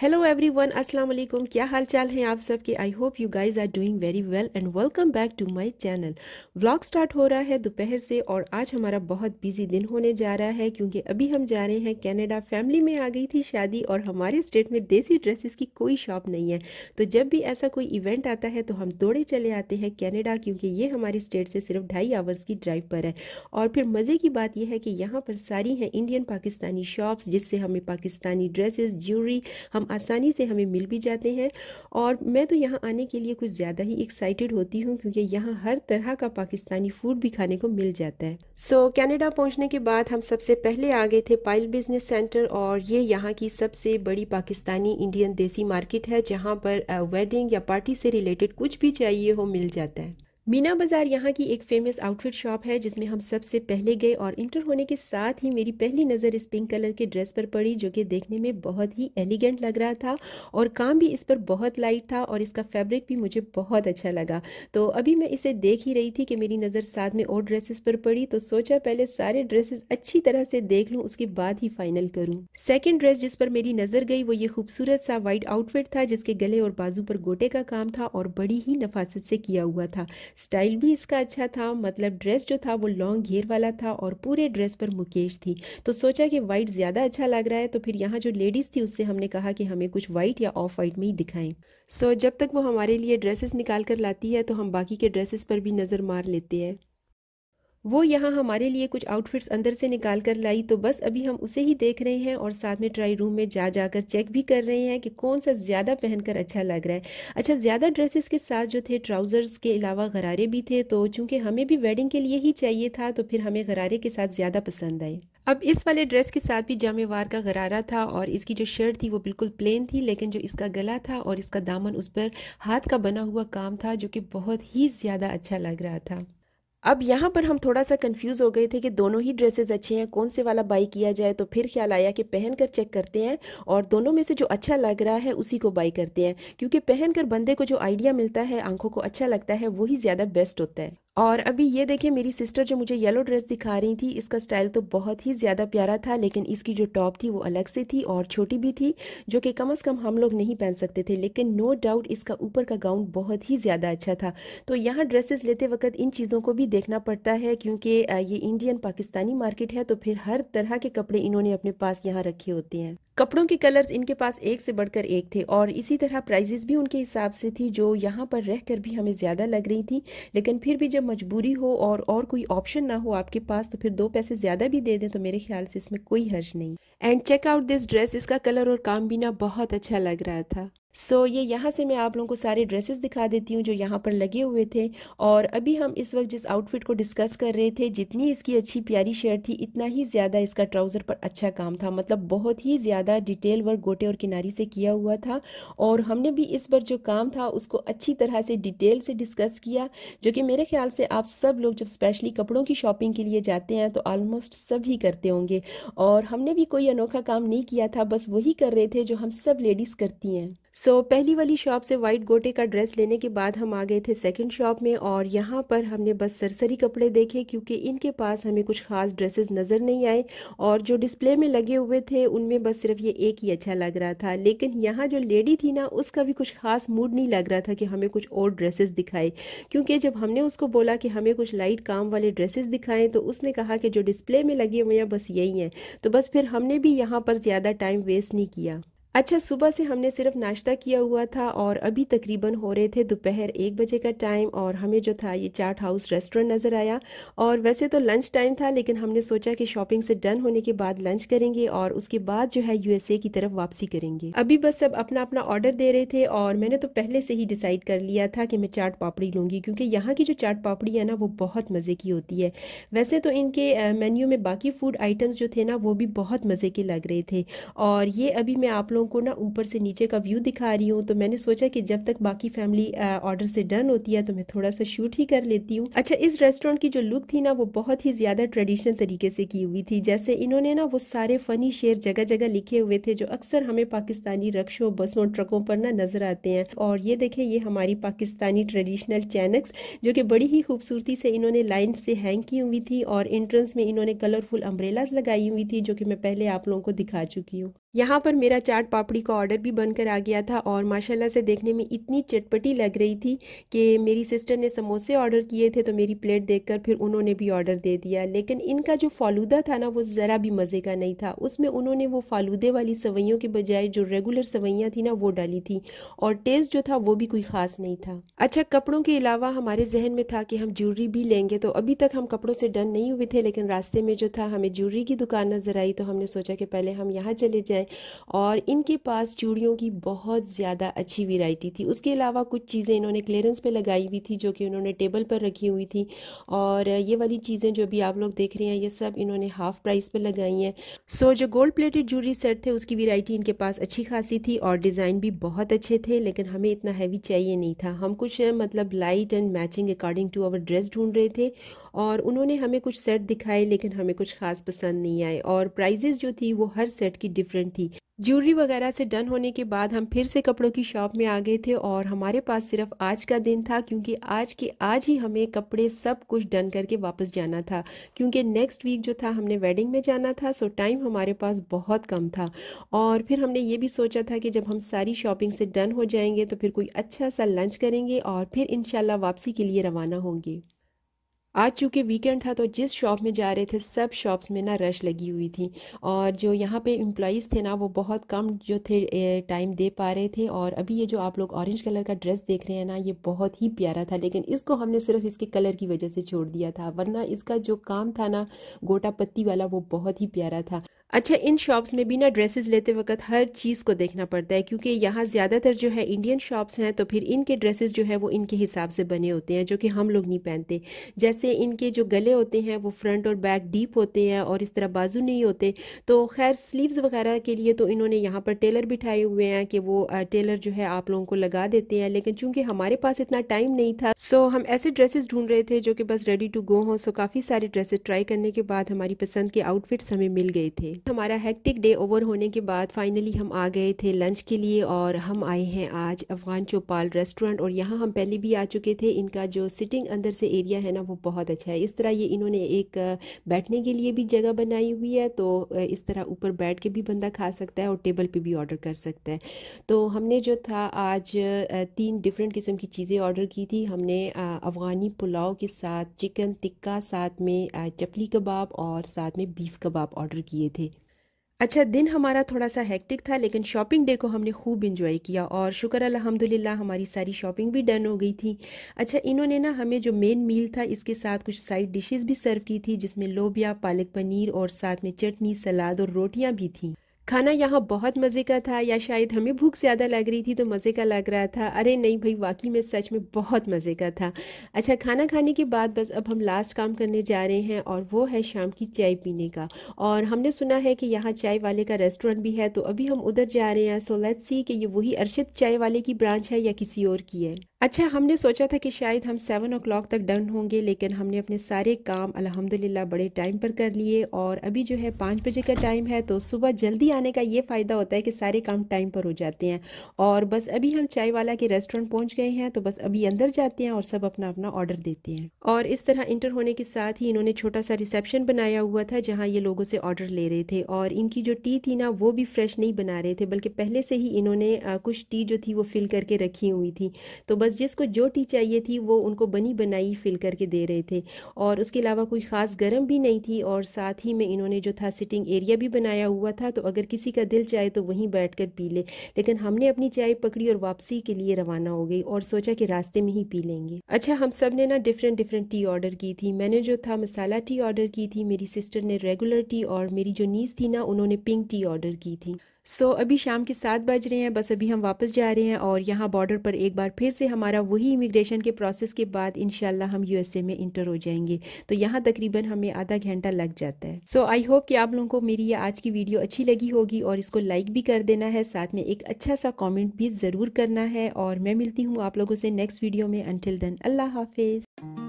hello everyone अस्सलाम वालेकुम क्या हाल चाल है आप सबके I hope you guys are doing very well and welcome back to my channel vlog start हो रहा है दोपहर से और आज हमारा बहुत बिजी दिन होने जा रहा है क्योंकि अभी हम जा रहे हैं कनाडा फैमिली में आ गई थी शादी और हमारे स्टेट में देसी ड्रेसेस की कोई शॉप नहीं है तो जब भी ऐसा कोई इवेंट आता है तो हम दौड़े चले आते हैं कैनेडा क्योंकि ये हमारी स्टेट से सिर्फ ढाई आवर्स की ड्राइव पर है और फिर मज़े की बात यह है कि यहाँ पर सारी हैं इंडियन पाकिस्तानी शॉप्स जिससे हमें पाकिस्तानी ड्रेसेस ज्यूलरी हम आसानी से हमें मिल भी जाते हैं और मैं तो यहाँ आने के लिए कुछ ज़्यादा ही एक्साइटेड होती हूँ क्योंकि यहाँ हर तरह का पाकिस्तानी फूड भी खाने को मिल जाता है सो so, कैनेडा पहुँचने के बाद हम सबसे पहले आ गए थे पाइल बिजनेस सेंटर और ये यहाँ की सबसे बड़ी पाकिस्तानी इंडियन देसी मार्केट है जहाँ पर वेडिंग uh, या पार्टी से रिलेटेड कुछ भी चाहिए हो मिल जाता है मीना बाज़ार यहाँ की एक फेमस आउटफिट शॉप है जिसमें हम सबसे पहले गए और इंटर होने के साथ ही मेरी पहली नज़र इस पिंक कलर के ड्रेस पर पड़ी जो कि देखने में बहुत ही एलिगेंट लग रहा था और काम भी इस पर बहुत लाइट था और इसका फैब्रिक भी मुझे बहुत अच्छा लगा तो अभी मैं इसे देख ही रही थी कि मेरी नज़र साथ में और ड्रेसेस पर पड़ी तो सोचा पहले सारे ड्रेसेस अच्छी तरह से देख लूँ उसके बाद ही फाइनल करूँ सेकेंड ड्रेस जिस पर मेरी नज़र गई वो ये खूबसूरत सा वाइट आउटफिट था जिसके गले और बाजू पर गोटे का काम था और बड़ी ही नफासत से किया हुआ था स्टाइल भी इसका अच्छा था मतलब ड्रेस जो था वो लॉन्ग घेर वाला था और पूरे ड्रेस पर मुकेश थी तो सोचा कि वाइट ज़्यादा अच्छा लग रहा है तो फिर यहाँ जो लेडीज़ थी उससे हमने कहा कि हमें कुछ वाइट या ऑफ वाइट में ही दिखाएं सो so, जब तक वो हमारे लिए ड्रेसेस निकाल कर लाती है तो हम बाकी के ड्रेसेस पर भी नज़र मार लेते हैं वो यहाँ हमारे लिए कुछ आउटफिट्स अंदर से निकाल कर लाई तो बस अभी हम उसे ही देख रहे हैं और साथ में ट्राई रूम में जा जाकर चेक भी कर रहे हैं कि कौन सा ज़्यादा पहनकर अच्छा लग रहा है अच्छा ज़्यादा ड्रेसेस के साथ जो थे ट्राउज़र्स के अलावा गरारे भी थे तो चूँकि हमें भी वेडिंग के लिए ही चाहिए था तो फिर हमें गरारे के साथ ज़्यादा पसंद आए अब इस वाले ड्रेस के साथ भी जामेवार का गरारा था और इसकी जो शर्ट थी वो बिल्कुल प्लेन थी लेकिन जो इसका गला था और इसका दामन उस पर हाथ का बना हुआ काम था जो कि बहुत ही ज़्यादा अच्छा लग रहा था अब यहाँ पर हम थोड़ा सा कंफ्यूज हो गए थे कि दोनों ही ड्रेसेस अच्छे हैं कौन से वाला बाई किया जाए तो फिर ख्याल आया कि पहन कर चेक करते हैं और दोनों में से जो अच्छा लग रहा है उसी को बाई करते हैं क्योंकि पहन कर बंदे को जो आइडिया मिलता है आंखों को अच्छा लगता है वही ज़्यादा बेस्ट होता है और अभी ये देखें मेरी सिस्टर जो मुझे येलो ड्रेस दिखा रही थी इसका स्टाइल तो बहुत ही ज़्यादा प्यारा था लेकिन इसकी जो टॉप थी वो अलग से थी और छोटी भी थी जो कि कम अज़ कम हम लोग नहीं पहन सकते थे लेकिन नो डाउट इसका ऊपर का गाउन बहुत ही ज़्यादा अच्छा था तो यहाँ ड्रेसेस लेते वक्त इन चीज़ों को भी देखना पड़ता है क्योंकि ये इंडियन पाकिस्तानी मार्केट है तो फिर हर तरह के कपड़े इन्होंने अपने पास यहाँ रखे होते हैं कपड़ों के कलर्स इनके पास एक से बढ़कर एक थे और इसी तरह प्राइजेस भी उनके हिसाब से थी जो यहाँ पर रहकर भी हमें ज़्यादा लग रही थी लेकिन फिर भी जब मजबूरी हो और और कोई ऑप्शन ना हो आपके पास तो फिर दो पैसे ज़्यादा भी दे दें तो मेरे ख्याल से इसमें कोई हर्ज नहीं and check out this dress इसका कलर और काम भी ना बहुत अच्छा लग रहा था सो so, ये यहाँ से मैं आप लोगों को सारे ड्रेसेस दिखा देती हूँ जो यहाँ पर लगे हुए थे और अभी हम इस वक्त जिस आउटफिट को डिस्कस कर रहे थे जितनी इसकी अच्छी प्यारी शर्ट थी इतना ही ज़्यादा इसका ट्राउज़र पर अच्छा काम था मतलब बहुत ही ज़्यादा डिटेल वर्क गोटे और किनारी से किया हुआ था और हमने भी इस पर जो काम था उसको अच्छी तरह से डिटेल से डिस्कस किया जो कि मेरे ख्याल से आप सब लोग जब स्पेशली कपड़ों की शॉपिंग के लिए जाते हैं तो आलमोस्ट ही करते होंगे और हमने भी कोई अनोखा काम नहीं किया था बस वही कर रहे थे जो हम सब लेडीज़ करती हैं सो so, पहली वाली शॉप से वाइट गोटे का ड्रेस लेने के बाद हम आ गए थे सेकंड शॉप में और यहाँ पर हमने बस सरसरी कपड़े देखे क्योंकि इनके पास हमें कुछ खास ड्रेसेस नज़र नहीं आए और जो डिस्प्ले में लगे हुए थे उनमें बस सिर्फ ये एक ही अच्छा लग रहा था लेकिन यहाँ जो लेडी थी ना उसका भी कुछ खास मूड नहीं लग रहा था कि हमें कुछ और ड्रेसेस दिखाए क्योंकि जब हमने उसको बोला कि हमें कुछ लाइट काम वाले ड्रेसेस दिखाएं तो उसने कहा कि जो डिस्प्ले में लगे हुए हैं बस यही हैं तो बस फिर हमने भी यहाँ पर ज़्यादा टाइम वेस्ट नहीं किया अच्छा सुबह से हमने सिर्फ नाश्ता किया हुआ था और अभी तकरीबन हो रहे थे दोपहर एक बजे का टाइम और हमें जो था ये चाट हाउस रेस्टोरेंट नज़र आया और वैसे तो लंच टाइम था लेकिन हमने सोचा कि शॉपिंग से डन होने के बाद लंच करेंगे और उसके बाद जो है यूएसए की तरफ वापसी करेंगे अभी बस सब अपना अपना ऑर्डर दे रहे थे और मैंने तो पहले से ही डिसाइड कर लिया था कि मैं चाट पापड़ी लूँगी क्योंकि यहाँ की जो चाट पापड़ी है ना वो बहुत मज़े की होती है वैसे तो इनके मेन्यू में बाकी फूड आइटम्स जो थे ना वो भी बहुत मज़े के लग रहे थे और ये अभी मैं आप लोगों लोगों को ना ऊपर से नीचे का व्यू दिखा रही हूँ तो मैंने सोचा कि जब तक बाकी फैमिली ऑर्डर से डन होती है तो मैं थोड़ा सा शूट ही कर लेती हूँ अच्छा इस रेस्टोरेंट की जो लुक थी ना वो बहुत ही ज़्यादा ट्रेडिशनल तरीके से की हुई थी जैसे इन्होंने ना वो सारे फ़नी शेर जगह जगह लिखे हुए थे जो अक्सर हमें पाकिस्तानी रक्षों बसों ट्रकों पर ना नज़र आते हैं और ये देखे ये हमारी पाकिस्तानी ट्रेडिशनल चैनक्स जो कि बड़ी ही खूबसूरती से इन्होंने लाइन से हैंग की हुई थी और एंट्रेंस में इन्होंने कलरफुल अम्ब्रेलाज लगाई हुई थी जो कि मैं पहले आप लोगों को दिखा चुकी हूँ यहाँ पर मेरा चाट पापड़ी का ऑर्डर भी बनकर आ गया था और माशाल्लाह से देखने में इतनी चटपटी लग रही थी कि मेरी सिस्टर ने समोसे ऑर्डर किए थे तो मेरी प्लेट देखकर फिर उन्होंने भी ऑर्डर दे दिया लेकिन इनका जो फालूदा था ना वो ज़रा भी मज़े का नहीं था उसमें उन्होंने वो फालूदे वाली सवैयों के बजाय जो रेगुलर सवैयाँ थी ना वो डाली थी और टेस्ट जो था वो भी कोई ख़ास नहीं था अच्छा कपड़ों के अलावा हमारे जहन में था कि हम ज्यूलरी भी लेंगे तो अभी तक हम कपड़ों से डन नहीं हुए थे लेकिन रास्ते में जो था हमें ज्वेलरी की दुकान नज़र आई तो हमने सोचा कि पहले हम यहाँ चले जाएँ और इनके पास चूड़ियों की बहुत ज़्यादा अच्छी वेराइटी थी उसके अलावा कुछ चीज़ें इन्होंने क्लियरेंस पे लगाई हुई थी जो कि उन्होंने टेबल पर रखी हुई थी और ये वाली चीज़ें जो अभी आप लोग देख रहे हैं ये सब इन्होंने हाफ प्राइस पर लगाई हैं सो जो गोल्ड प्लेटेड जूलरी सेट थे उसकी वेराइटी इनके पास अच्छी खासी थी और डिज़ाइन भी बहुत अच्छे थे लेकिन हमें इतना हैवी चाहिए नहीं था हम कुछ मतलब light and matching according to our dress ढूंढ रहे थे और उन्होंने हमें कुछ सेट दिखाए लेकिन हमें कुछ खास पसंद नहीं आए और प्राइजेज़ जो थी वो हर सेट की डिफरेंट थी ज्वेलरी वगैरह से डन होने के बाद हम फिर से कपड़ों की शॉप में आ गए थे और हमारे पास सिर्फ आज का दिन था क्योंकि आज के आज ही हमें कपड़े सब कुछ डन करके वापस जाना था क्योंकि नेक्स्ट वीक जो था हमने वेडिंग में जाना था सो टाइम हमारे पास बहुत कम था और फिर हमने ये भी सोचा था कि जब हम सारी शॉपिंग से डन हो जाएंगे तो फिर कोई अच्छा सा लंच करेंगे और फिर इन वापसी के लिए रवाना होंगे आज चूँकि वीकेंड था तो जिस शॉप में जा रहे थे सब शॉप्स में ना रश लगी हुई थी और जो यहाँ पे एम्प्लॉज़ थे ना वो बहुत कम जो थे टाइम दे पा रहे थे और अभी ये जो आप लोग ऑरेंज कलर का ड्रेस देख रहे हैं ना ये बहुत ही प्यारा था लेकिन इसको हमने सिर्फ इसके कलर की वजह से छोड़ दिया था वरना इसका जो काम था ना गोटा पत्ती वाला वो बहुत ही प्यारा था अच्छा इन शॉप्स में बिना ड्रेसेस लेते वक्त हर चीज़ को देखना पड़ता है क्योंकि यहाँ ज़्यादातर जो है इंडियन शॉप्स हैं तो फिर इनके ड्रेसेस जो है वो इनके हिसाब से बने होते हैं जो कि हम लोग नहीं पहनते जैसे इनके जो गले होते हैं वो फ्रंट और बैक डीप होते हैं और इस तरह बाजू नहीं होते तो खैर स्लीव्स वगैरह के लिए तो इन्होंने यहाँ पर टेलर बिठाए हुए हैं कि वो टेलर जो है आप लोगों को लगा देते हैं लेकिन चूंकि हमारे पास इतना टाइम नहीं था सो हम ऐसे ड्रेसेस ढूंढ रहे थे जो कि बस रेडी टू गो हों सो काफ़ी सारे ड्रेसेस ट्राई करने के बाद हमारी पसंद के आउटफिट्स हमें मिल गए थे हमारा हेक्टिक डे ओवर होने के बाद फाइनली हम आ गए थे लंच के लिए और हम आए हैं आज अफगान चौपाल रेस्टोरेंट और यहाँ हम पहले भी आ चुके थे इनका जो सिटिंग अंदर से एरिया है ना वो बहुत अच्छा है इस तरह ये इन्होंने एक बैठने के लिए भी जगह बनाई हुई है तो इस तरह ऊपर बैठ के भी बंदा खा सकता है और टेबल पर भी ऑर्डर कर सकता है तो हमने जो था आज तीन डिफरेंट किस्म की चीज़ें ऑर्डर की थी हमने अफगानी पुलाव के साथ चिकन टिक्का साथ में चपली कबाब और साथ में बीफ कबाब ऑर्डर किए थे अच्छा दिन हमारा थोड़ा सा हेक्टिक था लेकिन शॉपिंग डे को हमने खूब इन्जॉय किया और शुक्र अलहमदिल्ला हमारी सारी शॉपिंग भी डन हो गई थी अच्छा इन्होंने ना हमें जो मेन मील था इसके साथ कुछ साइड डिशेस भी सर्व की थी जिसमें लोबिया पालक पनीर और साथ में चटनी सलाद और रोटियां भी थीं खाना यहाँ बहुत मज़े का था या शायद हमें भूख ज़्यादा लग रही थी तो मज़े का लग रहा था अरे नहीं भाई वाकई में सच में बहुत मज़े का था अच्छा खाना खाने के बाद बस अब हम लास्ट काम करने जा रहे हैं और वो है शाम की चाय पीने का और हमने सुना है कि यहाँ चाय वाले का रेस्टोरेंट भी है तो अभी हम उधर जा रहे हैं सो लेट्स सी कि ये वही अर्शद चाय वाले की ब्रांच है या किसी और की है अच्छा हमने सोचा था कि शायद हम सेवन ओ क्लाक तक डन होंगे लेकिन हमने अपने सारे काम अल्हम्दुलिल्लाह बड़े टाइम पर कर लिए और अभी जो है पाँच बजे का टाइम है तो सुबह जल्दी आने का ये फ़ायदा होता है कि सारे काम टाइम पर हो जाते हैं और बस अभी हम चाय वाला के रेस्टोरेंट पहुंच गए हैं तो बस अभी अंदर जाते हैं और सब अपना अपना ऑर्डर देते हैं और इस तरह इंटर होने के साथ ही इन्होंने छोटा सा रिसेप्शन बनाया हुआ था जहाँ ये लोगों से ऑर्डर ले रहे थे और इनकी जो टी थी ना वो भी फ्रेश नहीं बना रहे थे बल्कि पहले से ही इन्होंने कुछ टी जो थी वो फिल करके रखी हुई थी तो बस जिसको जो टी चाहिए थी वो उनको बनी बनाई फिल करके दे रहे थे और उसके अलावा कोई ख़ास गर्म भी नहीं थी और साथ ही में इन्होंने जो था सिटिंग एरिया भी बनाया हुआ था तो अगर किसी का दिल चाहे तो वहीं बैठ कर पी ले लेकिन हमने अपनी चाय पकड़ी और वापसी के लिए रवाना हो गई और सोचा कि रास्ते में ही पी लेंगे अच्छा हम सब ने ना डिफरेंट डिफरेंट टी ऑर्डर की थी मैंने जो था मसाला टी ऑर्डर की थी मेरी सिस्टर ने रेगुलर टी और मेरी जो नीस थी ना उन्होंने पिंक टी ऑर्डर की थी सो so, अभी शाम के सात बज रहे हैं बस अभी हम वापस जा रहे हैं और यहाँ बॉर्डर पर एक बार फिर से हमारा वही इमिग्रेशन के प्रोसेस के बाद इन हम यू में इंटर हो जाएंगे तो यहाँ तकरीबन हमें आधा घंटा लग जाता है सो आई होप कि आप लोगों को मेरी ये आज की वीडियो अच्छी लगी होगी और इसको लाइक भी कर देना है साथ में एक अच्छा सा कॉमेंट भी ज़रूर करना है और मैं मिलती हूँ आप लोगों से नेक्स्ट वीडियो में अनटिल देन अल्लाह हाफिज़